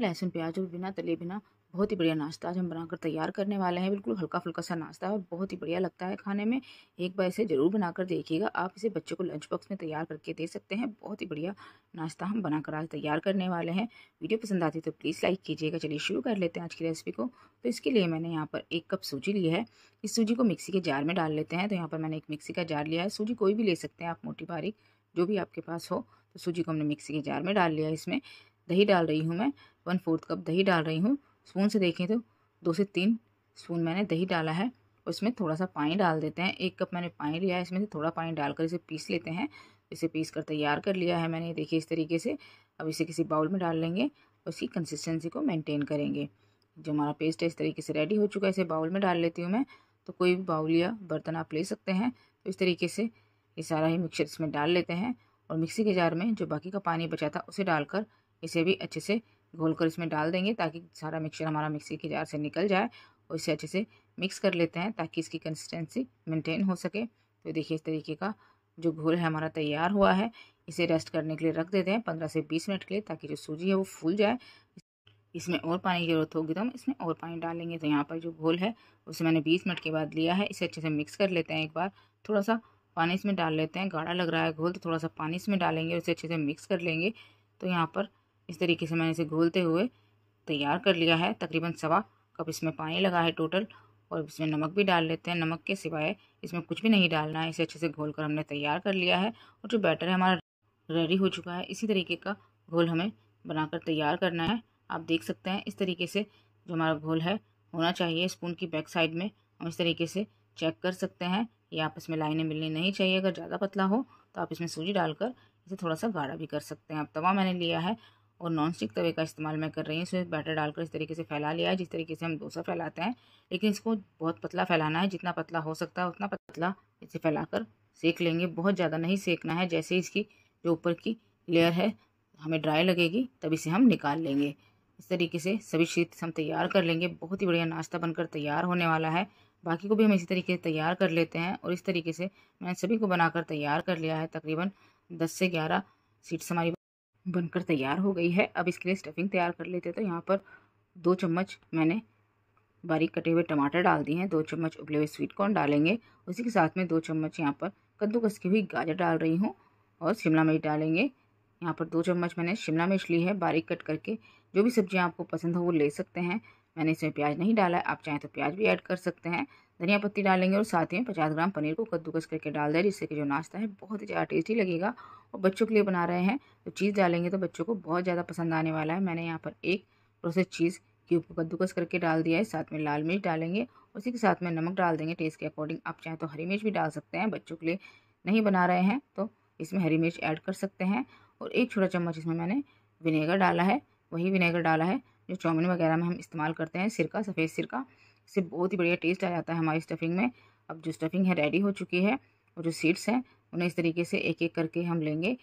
लहसुन प्याज और बिना तले बिना बहुत ही बढ़िया नाश्ता आज हम बनाकर तैयार करने वाले हैं बिल्कुल हल्का फुल्का सा नाश्ता है और बहुत ही बढ़िया लगता है खाने में एक बार इसे ज़रूर बनाकर देखिएगा आप इसे बच्चों को लंच बॉक्स में तैयार करके दे सकते हैं बहुत ही बढ़िया नाश्ता हम बनाकर आज तैयार करने वाले हैं वीडियो पसंद आती है तो प्लीज़ लाइक कीजिएगा चलिए शुरू कर लेते हैं आज की रेसिपी को तो इसके लिए मैंने यहाँ पर एक कप सूजी लिया है इस सूजी को मिक्सी के जार में डाल लेते हैं तो यहाँ पर मैंने एक मिक्सी का जार लिया है सूजी कोई भी ले सकते हैं आप मोटी बारीक जो भी आपके पास हो तो सूजी को हमने मिक्सी के जार में डाल लिया है इसमें दही डाल रही हूँ मैं वन फोर्थ कप दही डाल रही हूँ स्पून से देखें तो दो से तीन स्पून मैंने दही डाला है और इसमें थोड़ा सा पानी डाल देते हैं एक कप मैंने पानी लिया है इसमें से थोड़ा पानी डालकर इसे पीस लेते हैं इसे पीस कर तैयार कर लिया है मैंने देखिए इस तरीके से अब इसे किसी बाउल में डाल लेंगे और इसकी कंसिस्टेंसी को मेनटेन करेंगे जो हमारा पेस्ट है इस तरीके से रेडी हो चुका है इसे बाउल में डाल लेती हूँ मैं तो कोई भी बाउल या बर्तन आप ले सकते हैं तो इस तरीके से ये सारा ही मिक्सचर इसमें डाल लेते हैं और मिक्सी के जार में जो बाकी का पानी बचा था उसे डालकर इसे भी अच्छे से घोल कर इसमें डाल देंगे ताकि सारा मिक्सचर हमारा मिक्सी के जार से निकल जाए और इसे अच्छे से मिक्स कर लेते हैं ताकि इसकी कंसिस्टेंसी मेंटेन हो सके तो देखिए इस तरीके का जो घोल है हमारा तैयार हुआ है इसे रेस्ट करने के लिए रख देते हैं पंद्रह से बीस मिनट के लिए ताकि जो सूजी है वो फूल जाए इसमें और पानी की जरूरत होगी तो हम इसमें और पानी डालेंगे तो यहाँ पर जो घोल है उसे मैंने बीस मिनट के बाद लिया है इसे अच्छे से मिक्स कर लेते हैं एक बार थोड़ा सा पानी इसमें डाल लेते हैं गाढ़ा लग रहा है घोल तो थोड़ा सा पानी इसमें डालेंगे उसे अच्छे से मिक्स कर लेंगे तो यहाँ पर इस तरीके से मैंने इसे घोलते हुए तैयार कर लिया है तकरीबन सवा कप इसमें पानी लगा है टोटल और इसमें नमक भी डाल लेते हैं नमक के सिवाय इसमें कुछ भी नहीं डालना है इसे अच्छे से घोल कर हमने तैयार कर लिया है और जो बैटर है हमारा रेडी हो चुका है इसी तरीके का घोल हमें बनाकर तैयार करना है आप देख सकते हैं इस तरीके से जो हमारा घोल है होना चाहिए स्पून की बैक साइड में हम इस तरीके से चेक कर सकते हैं ये आपस में लाइनें मिलनी नहीं चाहिए अगर ज़्यादा पतला हो तो आप इसमें सूजी डालकर इसे थोड़ा सा गाढ़ा भी कर सकते हैं अब तवा मैंने लिया है और नॉन स्टिक तवे का इस्तेमाल मैं कर रही हूँ इसमें बैटर डालकर इस तरीके से फैला लिया है जिस तरीके से हम डोसा फैलाते हैं लेकिन इसको बहुत पतला फैलाना है जितना पतला हो सकता है उतना पतला इसे फैलाकर सेक लेंगे बहुत ज़्यादा नहीं सेकना है जैसे इसकी जो ऊपर की लेयर है हमें ड्राई लगेगी तब इसे हम निकाल लेंगे इस तरीके से सभी शीत हम तैयार कर लेंगे बहुत ही बढ़िया नाश्ता बनकर तैयार होने वाला है बाकी को भी हम इसी तरीके से तैयार कर लेते हैं और इस तरीके से मैंने सभी को बनाकर तैयार कर लिया है तकरीबन दस से ग्यारह सीट्स हमारी बनकर तैयार हो गई है अब इसके लिए स्टफिंग तैयार कर लेते हैं तो यहाँ पर दो चम्मच मैंने बारीक कटे हुए टमाटर डाल दिए हैं दो चम्मच उबले हुए स्वीट कॉर्न डालेंगे उसी के साथ में दो चम्मच यहाँ पर कद्दूकस की हुई गाजर डाल रही हूँ और शिमला मिर्च डालेंगे यहाँ पर दो चम्मच मैंने शिमला मिर्च ली है बारीक कट करके जो भी सब्ज़ियाँ आपको पसंद हो वो ले सकते हैं मैंने इसमें प्याज नहीं डाला है आप चाहें तो प्याज भी ऐड कर सकते हैं धनिया पत्ती डालेंगे और साथ ही में पचास ग्राम पनीर को कद्दूकस करके डाल दें जिससे कि जो नाश्ता है बहुत ही ज़्यादा टेस्टी लगेगा और बच्चों के लिए बना रहे हैं तो चीज़ डालेंगे तो बच्चों को बहुत ज़्यादा पसंद आने वाला है मैंने यहाँ पर एक प्रोसेस चीज़ क्यूब को कद्दूकस करके डाल दिया है साथ में लाल मिर्च डालेंगे उसी के साथ में नमक डाल देंगे टेस्ट के अकॉर्डिंग आप चाहें तो हरी मिर्च भी डाल सकते हैं बच्चों के लिए नहीं बना रहे हैं तो इसमें हरी मिर्च ऐड कर सकते हैं और एक छोटा चम्मच इसमें मैंने विनेगर डाला है वही विनेगर डाला है जो चाउमिन वगैरह में हम इस्तेमाल करते हैं सिरका सफ़ेद सिरका इससे बहुत ही बढ़िया टेस्ट आ जाता है हमारी स्टफिंग में अब जो स्टफिंग है रेडी हो चुकी है और जो सीड्स हैं उन्हें इस तरीके से एक एक करके हम लेंगे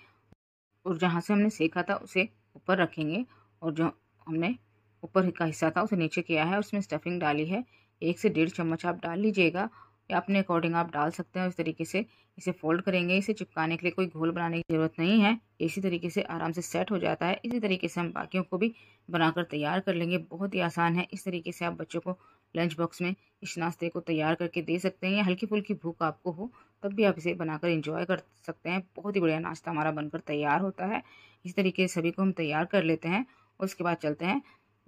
और जहाँ से हमने सेका था उसे ऊपर रखेंगे और जो हमने ऊपर का हिस्सा था उसे नीचे किया है उसमें स्टफिंग डाली है एक से डेढ़ चम्मच आप डाल लीजिएगा या अपने अकॉर्डिंग आप डाल सकते हैं इस तरीके से इसे फोल्ड करेंगे इसे चिपकाने के लिए कोई घोल बनाने की ज़रूरत नहीं है इसी तरीके से आराम से सेट हो जाता है इसी तरीके से हम बाकियों को भी बनाकर तैयार कर लेंगे बहुत ही आसान है इस तरीके से आप बच्चों को लंच बॉक्स में इस नाश्ते को तैयार करके दे सकते हैं या हल्की फुल्की भूख आपको हो तब भी आप इसे बनाकर इंजॉय कर सकते हैं बहुत ही बढ़िया नाश्ता हमारा बनकर तैयार होता है इस तरीके से सभी को हम तैयार कर लेते हैं उसके बाद चलते हैं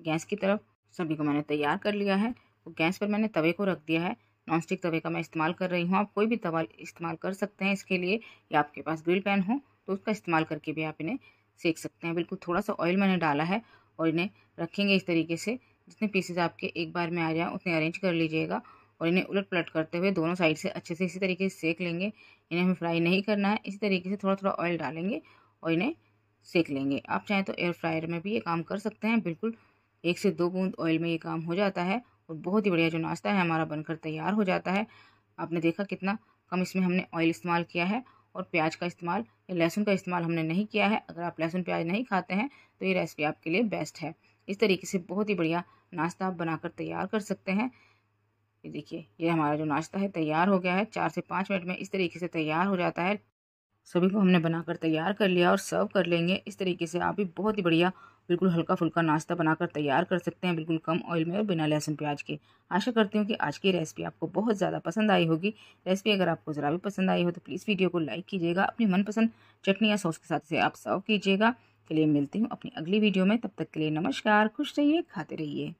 गैस की तरफ सभी को मैंने तैयार कर लिया है तो गैस पर मैंने तवे को रख दिया है नॉनस्टिक तवे का मैं इस्तेमाल कर रही हूँ आप कोई भी तवा इस्तेमाल कर सकते हैं इसके लिए या आपके पास ग्रिल पैन हो तो उसका इस्तेमाल करके भी आप इन्हें सेक सकते हैं बिल्कुल थोड़ा सा ऑयल मैंने डाला है और इन्हें रखेंगे इस तरीके से जितने पीसेज आपके एक बार में आ जाए उतने अरेंज कर लीजिएगा और इन्हें उलट पलट करते हुए दोनों साइड से अच्छे से इसी तरीके से सेक लेंगे इन्हें हमें फ्राई नहीं करना है इसी तरीके से थोड़ा थोड़ा ऑयल डालेंगे और इन्हें सेक लेंगे आप चाहें तो एयर फ्रायर में भी ये काम कर सकते हैं बिल्कुल एक से दो बूंद ऑयल में ये काम हो जाता है और बहुत ही बढ़िया जो नाश्ता है हमारा बनकर तैयार हो जाता है आपने देखा कितना कम इसमें हमने ऑयल इस्तेमाल किया है और प्याज का इस्तेमाल या लहसुन का इस्तेमाल हमने नहीं किया है अगर आप लहसुन प्याज नहीं खाते हैं तो ये रेसिपी आपके लिए बेस्ट है इस तरीके से बहुत ही बढ़िया नाश्ता आप बनाकर तैयार कर सकते हैं ये देखिए ये हमारा जो नाश्ता है तैयार हो गया है चार से पाँच मिनट में इस तरीके से तैयार हो जाता है सभी को हमने बनाकर तैयार कर लिया और सर्व कर लेंगे इस तरीके से आप भी बहुत ही बढ़िया बिल्कुल हल्का फुल्का नाश्ता बनाकर तैयार कर सकते हैं बिल्कुल कम ऑयल में और बिना लहसुन प्याज के आशा करती हूँ कि आज की रेसिपी आपको बहुत ज़्यादा पसंद आई होगी रेसिपी अगर आपको ज़रा भी पसंद आई हो तो प्लीज़ वीडियो को लाइक कीजिएगा अपनी मनपसंद चटनी या सॉस के साथ इसे आप सर्व कीजिएगा चलिए मिलती हूँ अपनी अगली वीडियो में तब तक के लिए नमस्कार खुश रहिए खाते रहिए